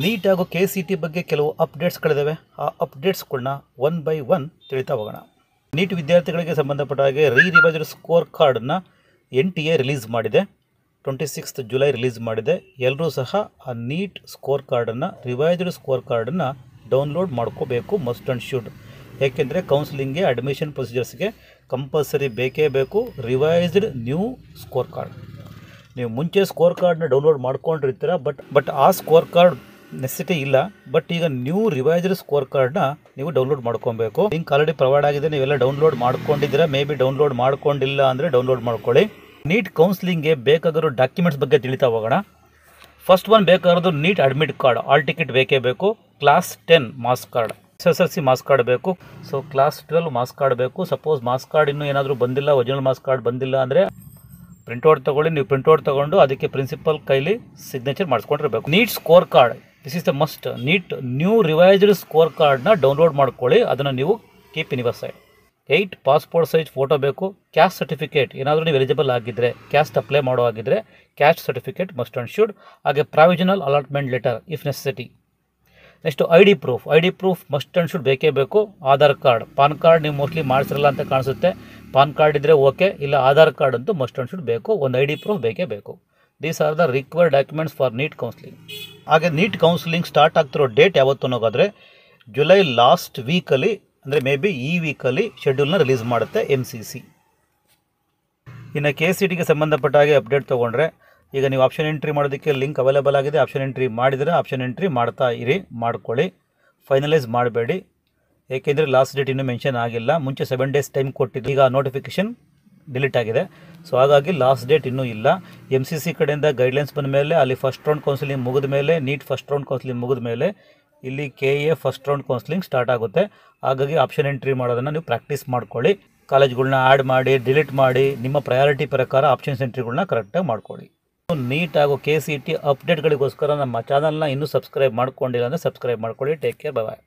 neat ಹಾಗೂ K C T ಬಗ್ಗೆ ಕೆಲವು ಅಪ್ಡೇಟ್ಸ್ಗಳಿದ್ದಾವೆ ಆ ಅಪ್ಡೇಟ್ಸ್ಗಳನ್ನ ಒನ್ ಬೈ ಒನ್ ತಿಳಿತಾ ಹೋಗೋಣ ನೀಟ್ ವಿದ್ಯಾರ್ಥಿಗಳಿಗೆ ಸಂಬಂಧಪಟ್ಟ ಹಾಗೆ ರೀ ರಿವೈಸ್ಡ್ ಸ್ಕೋರ್ ಕಾರ್ಡನ್ನು ಎನ್ ಟಿ ಎ ರಿಲೀಸ್ ಮಾಡಿದೆ ಟ್ವೆಂಟಿ ಸಿಕ್ಸ್ತ್ ಜುಲೈ ರಿಲೀಸ್ ಮಾಡಿದೆ ಎಲ್ಲರೂ ಸಹ ಆ ನೀಟ್ ಸ್ಕೋರ್ ಕಾರ್ಡನ್ನು ರಿವೈಸ್ಡ್ ಸ್ಕೋರ್ ಕಾರ್ಡನ್ನು ಡೌನ್ಲೋಡ್ ಮಾಡ್ಕೋಬೇಕು ಮಸ್ಟ್ ಆ್ಯಂಡ್ ಶುಡ್ ಏಕೆಂದರೆ ಕೌನ್ಸಿಲಿಂಗ್ಗೆ ಅಡ್ಮಿಷನ್ ಪ್ರೊಸೀಜರ್ಸ್ಗೆ ಕಂಪಲ್ಸರಿ ಬೇಕೇ ಬೇಕು ರಿವೈಸ್ಡ್ ನ್ಯೂ ಸ್ಕೋರ್ ಕಾರ್ಡ್ ನೀವು ಮುಂಚೆ ಸ್ಕೋರ್ ಕಾರ್ಡನ್ನ ಡೌನ್ಲೋಡ್ ಮಾಡ್ಕೊಂಡಿರ್ತೀರ ಬಟ್ ಬಟ್ ಆ ಸ್ಕೋರ್ ಕಾರ್ಡ್ ನೆಸಿಟಿ ಇಲ್ಲ ಬಟ್ ಈಗ ನ್ಯೂ ರಿವೈಸ್ಡ್ ಸ್ಕೋರ್ ಕಾರ್ಡ್ನ ನೀವು ಡೌನ್ಲೋಡ್ ಮಾಡ್ಕೊಬೇಕು ಲಿಂಕ್ ಆಲ್ರೆಡಿ ಪ್ರೊವೈಡ್ ಆಗಿದೆ ನೀವೆಲ್ಲ ಡೌನ್ಲೋಡ್ ಮಾಡ್ಕೊಂಡಿದ್ರೆ ಮೇ ಬಿ ಡೌನ್ಲೋಡ್ ಮಾಡ್ಕೊಂಡಿಲ್ಲ ಅಂದರೆ ಡೌನ್ಲೋಡ್ ಮಾಡ್ಕೊಳ್ಳಿ ನೀಟ್ ಕೌನ್ಸಿಲಿಂಗ್ಗೆ ಬೇಕಾಗಿರೋ ಡಾಕ್ಯುಮೆಂಟ್ಸ್ ಬಗ್ಗೆ ತಿಳಿತಾ ಹೋಗೋಣ ಫಸ್ಟ್ ಒನ್ ಬೇಕಾಗಿರೋದು NEET admit card hall ticket ಬೇಕೇ ಬೇಕು class ten marks card S S L C marks card ಬೇಕು so class twelve marks card ಬೇಕು ಸಪೋಸ್ ಮಾಸ್ ಕಾರ್ಡ್ ಇನ್ನೂ ಏನಾದರೂ ಬಂದಿಲ್ಲ ಒರಿಜಿನಲ್ ಮಾಸ್ ಕಾರ್ಡ್ ಬಂದಿಲ್ಲ ಅಂದರೆ ಪ್ರಿಂಟ್ಔಟ್ ತಗೊಳ್ಳಿ ನೀವು ಪ್ರಿಂಟ್ಔಟ್ ತಗೊಂಡು ಅದಕ್ಕೆ ಪ್ರಿನ್ಸಿಪಲ್ ಕೈಲಿ ಸಿಗ್ನೇಚರ್ ಮಾಡಿಸ್ಕೊಂಡಿರಬೇಕು NEET score card this is the must NEET new revised score ಕಾರ್ಡ್ನ ಡೌನ್ಲೋಡ್ ಮಾಡ್ಕೊಳ್ಳಿ ಅದನ್ನು ನೀವು keep in your side eight passport size photo ಬೇಕು ಕ್ಯಾಶ್ ಸರ್ಟಿಫಿಕೇಟ್ ಏನಾದರೂ ನೀವು ಎಲಿಜಿಬಲ್ ಆಗಿದ್ದರೆ ಕ್ಯಾಸ್ಟ್ ಅಪ್ಲೈ ಮಾಡೋ ಆಗಿದ್ದರೆ caste certificate must and should ಹಾಗೆ provisional allotment letter if necessity next I D proof I D proof must and should ಬೇಕೇ ಬೇಕು Aadhaar card PAN card ನೀವು ಮೋಸ್ಟ್ಲಿ ಮಾಡಿಸಿರಲ್ಲ ಅಂತ ಕಾಣಿಸುತ್ತೆ ಪಾನ್ ಕಾರ್ಡ್ ಇದ್ದರೆ ಓಕೆ ಇಲ್ಲ ಆಧಾರ್ ಕಾರ್ಡ್ ಅಂತೂ ಮಸ್ಟ್ ಆ್ಯಂಡ್ ಶುಡ್ ಬೇಕು ಒಂದು ಐ ಡಿ ಪ್ರೂಫ್ ಬೇಕೇ ಬೇಕು these are the required documents for NEET counselling ಹಾಗೆ ನೀಟ್ ಕೌನ್ಸಿಲಿಂಗ್ ಸ್ಟಾರ್ಟ್ ಆಗ್ತಿರೋ ಡೇಟ್ ಯಾವತ್ತು ಅನ್ನೋದಾದರೆ ಜುಲೈ ಲಾಸ್ಟ್ ವೀಕಲ್ಲಿ ಅಂದರೆ ಮೇ ಬಿ ಈ ವೀಕಲ್ಲಿ ಶೆಡ್ಯೂಲ್ನ ರಿಲೀಸ್ ಮಾಡುತ್ತೆ ಎಮ್ ಸಿ ಸಿ ಇನ್ನು ಕೆ ಸಿ ಟಿಗೆ ಸಂಬಂಧಪಟ್ಟ ಹಾಗೆ ಅಪ್ಡೇಟ್ ತೊಗೊಂಡ್ರೆ ಈಗ ನೀವು ಆಪ್ಷನ್ ಎಂಟ್ರಿ ಮಾಡೋದಕ್ಕೆ ಲಿಂಕ್ ಅವೈಲೇಬಲ್ ಆಗಿದೆ ಆಪ್ಷನ್ ಎಂಟ್ರಿ ಮಾಡಿದರೆ ಆಪ್ಷನ್ ಎಂಟ್ರಿ ಮಾಡ್ತಾ ಇರಿ ಮಾಡ್ಕೊಳ್ಳಿ ಫೈನಲೈಸ್ ಮಾಡಬೇಡಿ ಏಕೆಂದರೆ ಲಾಸ್ಟ್ ಡೇಟ್ ಇನ್ನೂ ಮೆನ್ಷನ್ ಆಗಿಲ್ಲ ಮುಂಚೆ ಸೆವೆನ್ ಡೇಸ್ ಟೈಮ್ ಕೊಟ್ಟಿದ್ದು ಈಗ ನೋಟಿಫಿಕೇಷನ್ ಡಿಲೀಟ್ ಆಗಿದೆ ಸೊ ಹಾಗಾಗಿ ಲಾಸ್ಟ್ ಡೇಟ್ ಇನ್ನೂ ಇಲ್ಲ ಎಮ್ ಸಿ ಸಿ ಕಡೆಯಿಂದ ಗೈಡ್ಲೈನ್ಸ್ ಬಂದ ಮೇಲೆ ಅಲ್ಲಿ ಫಸ್ಟ್ ರೌಂಡ್ ಕೌನ್ಸಿಲಿಂಗ್ ಮುಗಿದ ಮೇಲೆ ನೀಟ್ ಫಸ್ಟ್ ರೌಂಡ್ ಕೌನ್ಸಿಲಿಂಗ್ ಮುಗಿದ ಮೇಲೆ ಇಲ್ಲಿ K A first round counselling start ಆಗುತ್ತೆ ಹಾಗಾಗಿ ಆಪ್ಷನ್ ಎಂಟ್ರಿ ಮಾಡೋದನ್ನು ನೀವು ಪ್ರಾಕ್ಟೀಸ್ ಮಾಡ್ಕೊಳ್ಳಿ ಕಾಲೇಜ್ಗಳನ್ನ ಆ್ಯಡ್ ಮಾಡಿ ಡಿಲೀಟ್ ಮಾಡಿ ನಿಮ್ಮ ಪ್ರಯಾರಿಟಿ ಪ್ರಕಾರ ಆಪ್ಷನ್ಸ್ ಎಂಟ್ರಿಗಳನ್ನ ಕರೆಕ್ಟಾಗಿ ಮಾಡ್ಕೊಳ್ಳಿ ನೀಟ್ ಆಗೋ ಕೆ ಸಿ ಟಿ ಅಪ್ಡೇಟ್ಗಳಿಗೋಸ್ಕರ ನಮ್ಮ ಚಾನಲ್ನ ಇನ್ನೂ ಸಬ್ಸ್ಕ್ರೈಬ್ ಮಾಡ್ಕೊಂಡಿಲ್ಲ ಅಂದರೆ ಸಬ್ಸ್ಕ್ರೈಬ್ ಮಾಡ್ಕೊಳ್ಳಿ ಟೇಕ್ ಕೇರ್ ಬಾಯ್